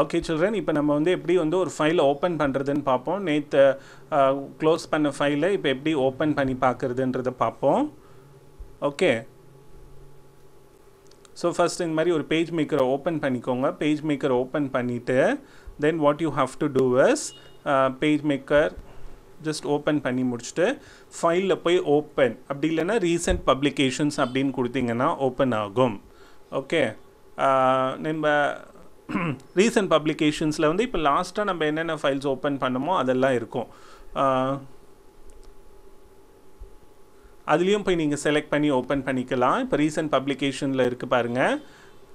Okay children இப்போ நம்ம வந்து எப்படி வந்து ஒரு ஃபைலை ஓப்பன் பண்ணுறதுன்னு பார்ப்போம் நேற்று க்ளோஸ் பண்ண ஃபைலை இப்போ எப்படி ஓப்பன் பண்ணி பார்க்குறதுன்றத பார்ப்போம் ஓகே ஸோ ஃபஸ்ட் இந்த மாதிரி ஒரு பேஜ் மேக்கரை ஓப்பன் பண்ணிக்கோங்க பேஜ் மேக்கர் ஓப்பன் பண்ணிவிட்டு then what you have to do is page maker just open பண்ணி முடிச்சுட்டு ஃபைலில் போய் ஓப்பன் அப்படி இல்லைன்னா ரீசெண்ட் பப்ளிகேஷன்ஸ் அப்படின்னு கொடுத்தீங்கன்னா ஓப்பன் ஆகும் ஓகே நம்ம ரீசன்ட் பப்ளிகேஷன்ஸில் வந்து இப்போ லாஸ்ட்டாக நம்ம என்னென்ன ஃபைல்ஸ் ஓப்பன் பண்ணமோ அதெல்லாம் இருக்கும் அதுலேயும் போய் நீங்கள் செலக்ட் பண்ணி ஓப்பன் பண்ணிக்கலாம் இப்போ ரீசன்ட் பப்ளிகேஷனில் இருக்குது பாருங்கள்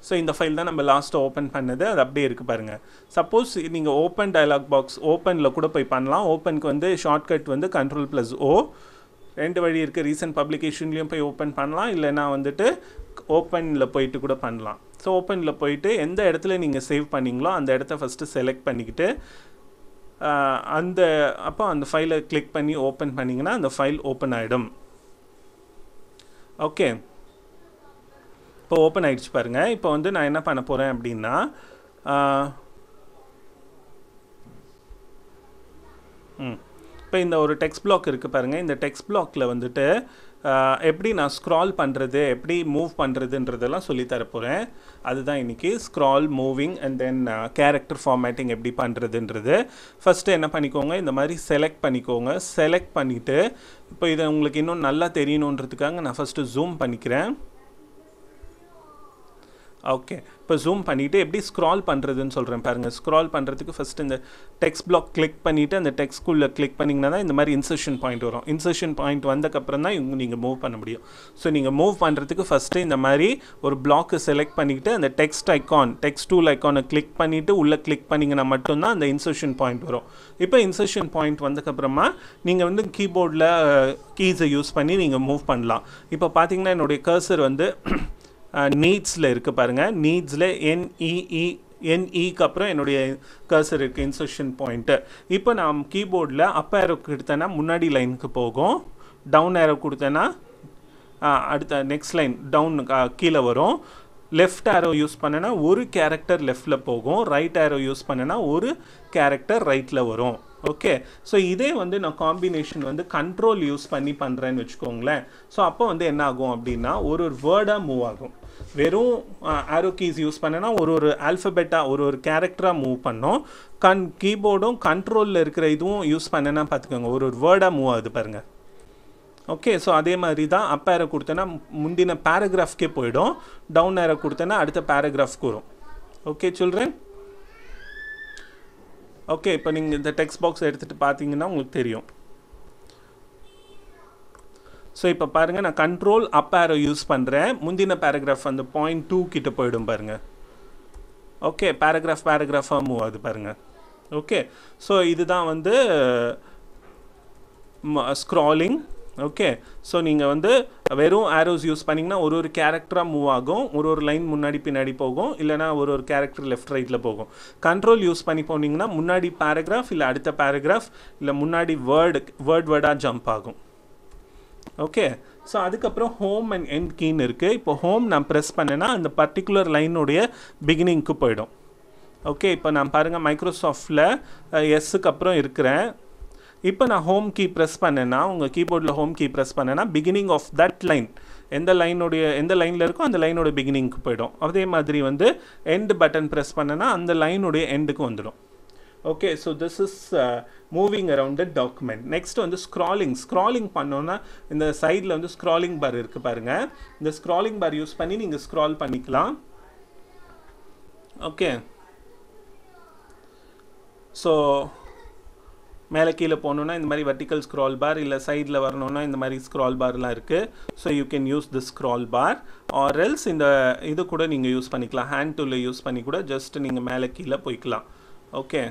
ஸோ இந்த ஃபைல் தான் நம்ம லாஸ்ட்டாக ஓப்பன் பண்ணது அது அப்படியே இருக்குது பாருங்கள் சப்போஸ் நீங்கள் ஓப்பன் டயலாக் பாக்ஸ் ஓப்பனில் கூட போய் பண்ணலாம் ஓப்பனுக்கு வந்து ஷார்ட்கட் வந்து கண்ட்ரோல் ப்ளஸ் ஓ ரெண்டு வழி இருக்குது ரீசன்ட் பப்ளிகேஷன்லேயும் போய் ஓப்பன் பண்ணலாம் இல்லைனா வந்துட்டு ஓப்பனில் போயிட்டு கூட பண்ணலாம் ஸோ ஓப்பனில் போயிட்டு எந்த இடத்துல நீங்கள் சேவ் பண்ணிங்களோ அந்த இடத்த ஃபஸ்ட்டு செலக்ட் பண்ணிக்கிட்டு அந்த அப்போ அந்த ஃபைலை கிளிக் பண்ணி ஓப்பன் பண்ணிங்கன்னா அந்த ஃபைல் ஓப்பன் ஆகிடும் ஓகே இப்போ ஓப்பன் ஆகிடுச்சு பாருங்கள் இப்போ வந்து நான் என்ன பண்ண போகிறேன் அப்படின்னா இப்போ இந்த ஒரு டெக்ஸ்ட் பிளாக் இருக்குது பாருங்கள் இந்த டெக்ஸ்ட் பிளாக்கில் வந்துட்டு எப்படி நான் ஸ்க்ரால் பண்ணுறது எப்படி மூவ் பண்ணுறதுன்றதெல்லாம் சொல்லித்தர போகிறேன் அதுதான் இன்றைக்கி scroll moving and then character formatting எப்படி பண்ணுறதுன்றது ஃபஸ்ட்டு என்ன பண்ணிக்கோங்க இந்த மாதிரி செலக்ட் பண்ணிக்கோங்க செலக்ட் பண்ணிவிட்டு இப்போ இதை உங்களுக்கு இன்னும் நல்லா தெரியணுன்றதுக்காக நான் ஃபஸ்ட்டு ஜூம் பண்ணிக்கிறேன் ஓகே இப்போ ஜூம் பண்ணிவிட்டு எப்படி ஸ்க்ரால் பண்ணுறதுன்னு சொல்கிறேன் பாருங்கள் ஸ்க்ரால் பண்ணுறதுக்கு ஃபஸ்ட் இந்த டெக்ஸ்ட் பிளாக் கிளிக் பண்ணிவிட்டு அந்த டெக்ஸ்ட்குள்ளே கிளிக் பண்ணிங்கன்னா தான் இந்த மாதிரி இன்சர்ஷன் பாயிண்ட் வரும் இன்சர்ஷன் பாயிண்ட் வந்தக்கப்புறம் தான் இவங்க நீங்கள் மூவ் பண்ண முடியும் ஸோ நீங்கள் மூவ் பண்ணுறதுக்கு ஃபஸ்ட்டு இந்த மாதிரி ஒரு பிளாக்கு செலக்ட் பண்ணிக்கிட்டு அந்த டெக்ஸ்ட் ஐக்கான் டெக்ஸ்ட் டூல் ஐக்கானை கிளிக் பண்ணிவிட்டு உள்ளே கிளிக் பண்ணிங்கன்னா மட்டும்தான் அந்த இன்சர்ஷன் பாயிண்ட் வரும் இப்போ இன்சர்ஷன் பாயிண்ட் வந்ததுக்கப்புறமா நீங்கள் வந்து கீபோர்டில் கீஸை யூஸ் பண்ணி நீங்கள் மூவ் பண்ணலாம் இப்போ பார்த்தீங்கன்னா என்னுடைய கர்சர் வந்து நீட்ஸில் இருக்குது பாருங்கள் நீட்ஸில் என்இஇ என்இக்கு e e, e அப்புறம் என்னுடைய கர்சர் இருக்குது இன்சர்ஷன் பாயிண்ட்டு இப்போ நான் கீபோர்டில் அப் ஏரோ கொடுத்தேன்னா முன்னாடி லைனுக்கு போகும் டவுன் ஏரோ கொடுத்தேன்னா அடுத்த நெக்ஸ்ட் லைன் டவுன் கீழே வரும் லெஃப்ட் ஏரோ யூஸ் பண்ணனா ஒரு கேரக்டர் லெஃப்டில் போகும் ரைட் ஏரோ யூஸ் பண்ணனா ஒரு கேரக்டர் ரைட்டில் வரும் ஓகே ஸோ இதே வந்து நான் காம்பினேஷன் வந்து கண்ட்ரோல் யூஸ் பண்ணி பண்ணுறேன்னு வச்சுக்கோங்களேன் ஸோ அப்போ வந்து என்ன ஆகும் அப்படின்னா ஒரு ஒரு வேர்டாக மூவ் ஆகும் வெறும் ஆரோ கீஸ் யூஸ் பண்ணனா ஒரு ஒரு ஆல்ஃபபெட்டாக ஒரு ஒரு கேரக்டராக மூவ் பண்ணோம் கண் கீபோர்டும் கண்ட்ரோலில் இருக்கிற இதுவும் யூஸ் பண்ணனா பார்த்துக்கோங்க ஒரு ஒரு வேர்டாக மூவ் ஆகுது பாருங்கள் ஓகே ஸோ அதே மாதிரி தான் அப் ஏரை கொடுத்தேன்னா முந்தின பேராகிராஃப்கே போயிடும் டவுன் ஏரை கொடுத்தேன்னா அடுத்த பேராகிராஃப்க்கு வரும் ஓகே சொல்கிறேன் ஓகே இப்போ நீங்கள் இந்த டெக்ஸ்ட் பாக்ஸ் எடுத்துகிட்டு பார்த்தீங்கன்னா உங்களுக்கு தெரியும் ஸோ இப்போ பாருங்கள் நான் கண்ட்ரோல் அப் ஆரோ யூஸ் பண்ணுறேன் முந்தின பேராகிராஃப் அந்த பாயிண்ட் டூ கிட்ட போயிடும் பாருங்கள் ஓகே பேராகிராஃப் பேராகிராஃபாக மூவ் ஆகுது பாருங்கள் ஓகே ஸோ இதுதான் வந்து ஸ்க்ராலிங் ஓகே ஸோ நீங்கள் வந்து வெறும் ஆரோஸ் யூஸ் பண்ணிங்கன்னா ஒரு ஒரு கேரக்டராக மூவ் ஆகும் ஒரு ஒரு லைன் முன்னாடி பின்னாடி போகும் இல்லைனா ஒரு ஒரு கேரக்டர் லெஃப்ட் ரைட்டில் போகும் கண்ட்ரோல் யூஸ் பண்ணி போனீங்கன்னா முன்னாடி பேராகிராஃப் இல்லை அடுத்த பேராகிராஃப் இல்லை முன்னாடி வேர்டு வேர்ட் வேர்டாக ஜம்ப் ஆகும் ஓகே ஸோ அதுக்கப்புறம் ஹோம் அண்ட் எண்ட் கீன்னு இருக்குது இப்போ ஹோம் நான் ப்ரெஸ் பண்ணேன்னா அந்த பர்டிகுலர் லைனுடைய பிகினிங்க்கு போயிடும் ஓகே இப்போ நான் பாருங்கள் மைக்ரோசாஃப்டில் எஸ்ஸுக்கு அப்புறம் இருக்கிறேன் இப்போ நான் ஹோம் கீ ப்ரெஸ் பண்ணேன்னா உங்கள் கீபோர்டில் ஹோம் கீ ப்ரெஸ் பண்ணேன்னா பிகினிங் ஆஃப் தட் லைன் எந்த லைனுடைய எந்த லைனில் இருக்கோ அந்த லைனோட பிகினிங்க்கு போயிடும் அதே மாதிரி வந்து எண்டு பட்டன் ப்ரெஸ் பண்ணேன்னா அந்த லைனுடைய எண்டுக்கு வந்துடும் okay so this is moving around the document next வந்து ஸ்க்ராலிங் ஸ்க்ராலிங் பண்ணோன்னா இந்த சைடில் வந்து ஸ்க்ராலிங் பார் இருக்குது பாருங்கள் இந்த ஸ்க்ராலிங் பார் யூஸ் பண்ணி நீங்கள் ஸ்க்ரால் பண்ணிக்கலாம் ஓகே ஸோ மேலே கீழே போகணுன்னா இந்த மாதிரி வெர்டிக்கல் ஸ்க்ரால் பார் இல்லை சைடில் வரணுன்னா இந்த மாதிரி ஸ்க்ரால் பார்லாம் இருக்குது so you can use the scroll bar or else இந்த இது கூட நீங்கள் யூஸ் பண்ணிக்கலாம் ஹேண்ட் டூலில் யூஸ் பண்ணி கூட ஜஸ்ட் நீங்கள் மேலே கீழே போய்க்கலாம் ஓகே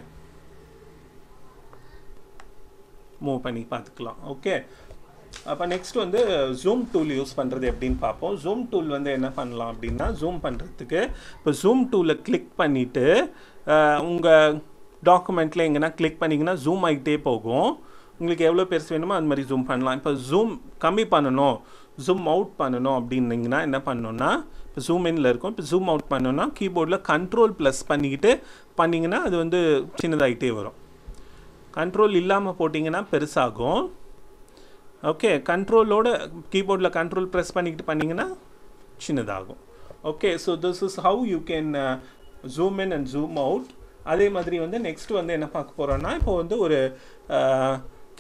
மூவ் பண்ணி பார்த்துக்கலாம் ஓகே அப்போ நெக்ஸ்ட் வந்து ஜூம் டூல் யூஸ் பண்ணுறது எப்படின்னு பார்ப்போம் ஜூம் டூல் வந்து என்ன பண்ணலாம் அப்படின்னா ஜூம் பண்ணுறதுக்கு இப்போ ஜூம் டூலில் கிளிக் பண்ணிவிட்டு உங்கள் டாக்குமெண்ட்டில் எங்கன்னா கிளிக் பண்ணிங்கன்னா ஜூம் ஆகிட்டே போகும் உங்களுக்கு எவ்வளோ பெருசு வேணுமோ அது மாதிரி ஜூம் பண்ணலாம் இப்போ ஜூம் கம்மி பண்ணணும் ஜூம் அவுட் பண்ணணும் அப்படின்னிங்கன்னா என்ன பண்ணணும்னா இப்போ ஜூம் இன்ல இருக்கும் இப்போ ஜூம் அவுட் பண்ணணும்னா கீபோர்டில் கண்ட்ரோல் ப்ளஸ் பண்ணிக்கிட்டு பண்ணிங்கன்னா அது வந்து சின்னதாகிட்டே வரும் கண்ட்ரோல் இல்லாமல் போட்டிங்கன்னா பெருசாகும் ஓகே கண்ட்ரோலோட கீபோர்டில் கண்ட்ரோல் ப்ரெஸ் பண்ணிக்கிட்டு பண்ணிங்கன்னா சின்னதாகும் okay so this is how you can zoom in and zoom out அதே மாதிரி வந்து நெக்ஸ்ட் வந்து என்ன பார்க்க போகிறோன்னா இப்போ வந்து ஒரு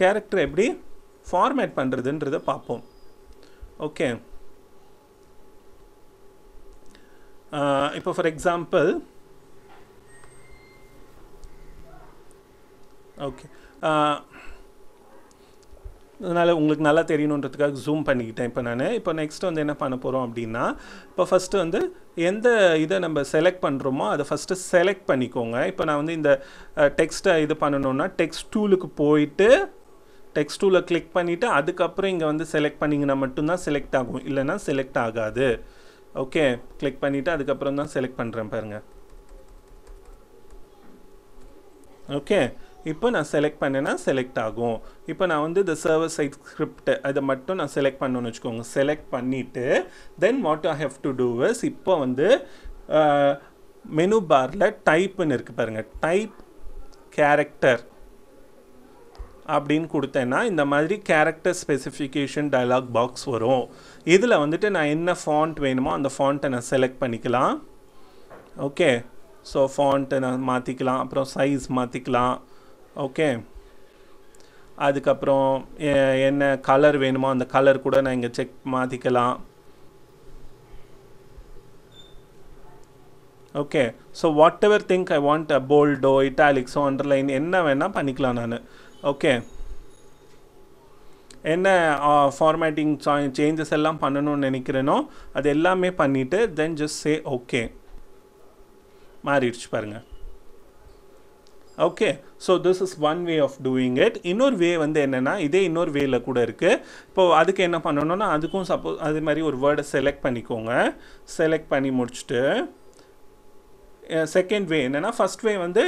கேரக்டர் எப்படி ஃபார்மேட் பண்ணுறதுன்றத பார்ப்போம் ஓகே இப்போ ஃபார் எக்ஸாம்பிள் ஓகே அதனால் உங்களுக்கு நல்லா தெரியணுன்றதுக்காக ஜூம் பண்ணிக்கிட்டேன் இப்போ நான் இப்போ நெக்ஸ்ட் வந்து என்ன பண்ண போகிறோம் அப்படின்னா இப்போ ஃபஸ்ட்டு வந்து எந்த இதை நம்ம செலக்ட் பண்ணுறோமோ அதை ஃபஸ்ட்டு செலக்ட் பண்ணிக்கோங்க இப்போ நான் வந்து இந்த டெக்ஸ்ட்டை இது பண்ணணுன்னா டெக்ஸ்ட் டூலுக்கு போயிட்டு டெக்ஸ்ட் டூவில் கிளிக் பண்ணிவிட்டு அதுக்கப்புறம் இங்கே வந்து செலக்ட் பண்ணிங்கன்னா மட்டும்தான் செலக்ட் ஆகும் இல்லைனா செலக்ட் ஆகாது ஓகே கிளிக் பண்ணிவிட்டு அதுக்கப்புறம் தான் செலக்ட் பண்ணுறேன் பாருங்கள் ஓகே இப்போ நான் செலக்ட் பண்ணேன்னா செலக்ட் ஆகும் இப்போ நான் வந்து இந்த சர்வர் சைட் ஸ்கிரிப்ட் அதை மட்டும் நான் செலக்ட் பண்ணணும்னு வச்சுக்கோங்க செலக்ட் பண்ணிவிட்டு then what I have to do is இப்போ வந்து மெனு பாரில் டைப்புன்னு இருக்குது பாருங்கள் டைப் கேரக்டர் அப்படின்னு கொடுத்தேன்னா இந்த மாதிரி கேரக்டர் ஸ்பெசிஃபிகேஷன் டயலாக் பாக்ஸ் வரும் இதில் வந்துட்டு நான் என்ன ஃபாண்ட் வேணுமோ அந்த ஃபாண்ட்டை நான் செலக்ட் பண்ணிக்கலாம் ஓகே ஸோ ஃபாண்ட்டை நான் மாற்றிக்கலாம் அப்புறம் சைஸ் மாற்றிக்கலாம் ஓகே அதுக்கப்புறம் என்ன கலர் வேணுமோ அந்த கலர் கூட நான் இங்கே செக் மாற்றிக்கலாம் okay so whatever thing I want a போல்டோ இட்டாலிக்ஸோ அண்டர்லைன் என்ன வேணால் பண்ணிக்கலாம் நான் ஓகே என்ன ஃபார்மேட்டிங் சேஞ்சஸ் எல்லாம் பண்ணணும்னு நினைக்கிறேனோ அது எல்லாமே பண்ணிவிட்டு தென் ஜஸ்ட் சே ஓகே மாறிடுச்சு பாருங்கள் okay so this is one way of doing it இன்னொரு வே வந்து என்னென்னா இதே இன்னொரு வேல கூட இருக்குது இப்போது அதுக்கு என்ன பண்ணணும்னா அதுக்கும் சப்போஸ் அது மாதிரி ஒரு வேர்டை செலக்ட் பண்ணிக்கோங்க செலக்ட் பண்ணி முடிச்சுட்டு செகண்ட் வே என்னென்னா ஃபஸ்ட் வே வந்து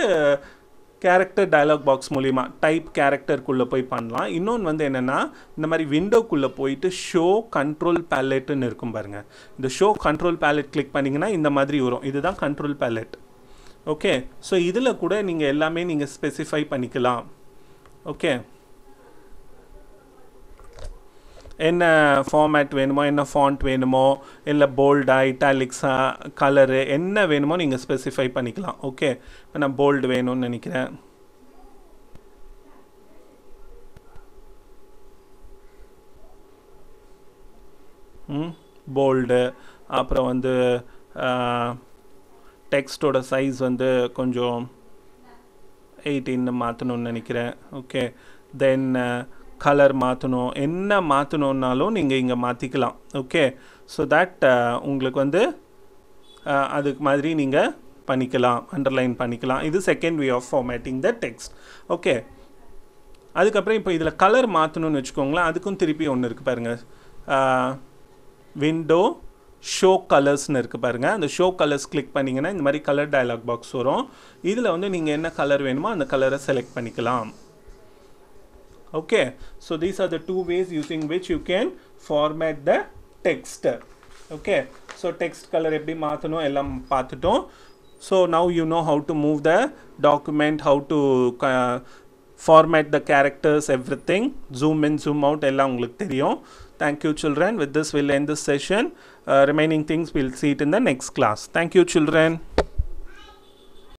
கேரக்டர் டயலாக் பாக்ஸ் மூலிமா டைப் கேரக்டருக்குள்ளே போய் பண்ணலாம் இன்னொன்று வந்து என்னென்னா இந்த மாதிரி விண்டோக்குள்ளே போயிட்டு ஷோ கண்ட்ரோல் பேலெட்டுன்னு இருக்கும் பாருங்கள் இந்த ஷோ கண்ட்ரோல் பேலெட் கிளிக் பண்ணிங்கன்னா இந்த மாதிரி வரும் இதுதான் கண்ட்ரோல் பேலெட் ஓகே ஸோ இதில் கூட நீங்கள் எல்லாமே நீங்கள் ஸ்பெசிஃபை பண்ணிக்கலாம் ஓகே என்ன ஃபார்மேட் வேணுமோ என்ன ஃபாண்ட் வேணுமோ இல்லை போல்டா இட்டாலிக்ஸா கலரு என்ன வேணுமோ நீங்கள் ஸ்பெசிஃபை பண்ணிக்கலாம் ஓகே இப்போ நான் போல்டு வேணும்னு நினைக்கிறேன் போல்டு அப்புறம் வந்து டெக்ஸ்ட்டோட சைஸ் வந்து கொஞ்சம் எயிட்டீன்னு மாற்றணும்னு நினைக்கிறேன் ஓகே தென் கலர் மாற்றணும் என்ன மாற்றணுன்னாலும் நீங்கள் இங்கே மாற்றிக்கலாம் ஓகே ஸோ தட் uh, உங்களுக்கு வந்து uh, அதுக்கு மாதிரி நீங்கள் பண்ணிக்கலாம் அண்டர்லைன் பண்ணிக்கலாம் இது second way of formatting the text okay அதுக்கப்புறம் இப்போ இதில் கலர் மாற்றணும்னு வச்சுக்கோங்களேன் அதுக்கும் திருப்பி ஒன்று இருக்குது பாருங்கள் விண்டோ uh, ஷோ கலர்ஸ்னு இருக்குது பாருங்கள் அந்த ஷோ கலர்ஸ் கிளிக் பண்ணிங்கன்னா இந்த மாதிரி கலர் டயலாக் பாக்ஸ் வரும் இதில் வந்து நீங்கள் என்ன கலர் வேணுமோ அந்த கலரை செலக்ட் பண்ணிக்கலாம் okay so these are the two ways using which you can format the text okay so text colour எப்படி மாற்றணும் எல்லாம் பார்த்துட்டோம் so now you know how to move the document how to format the characters, everything, zoom in, zoom out, எல்லாம் உங்களுக்கு தெரியும். Thank you children. With this we'll end this session. Uh, remaining things we'll see it in the next class. Thank you children.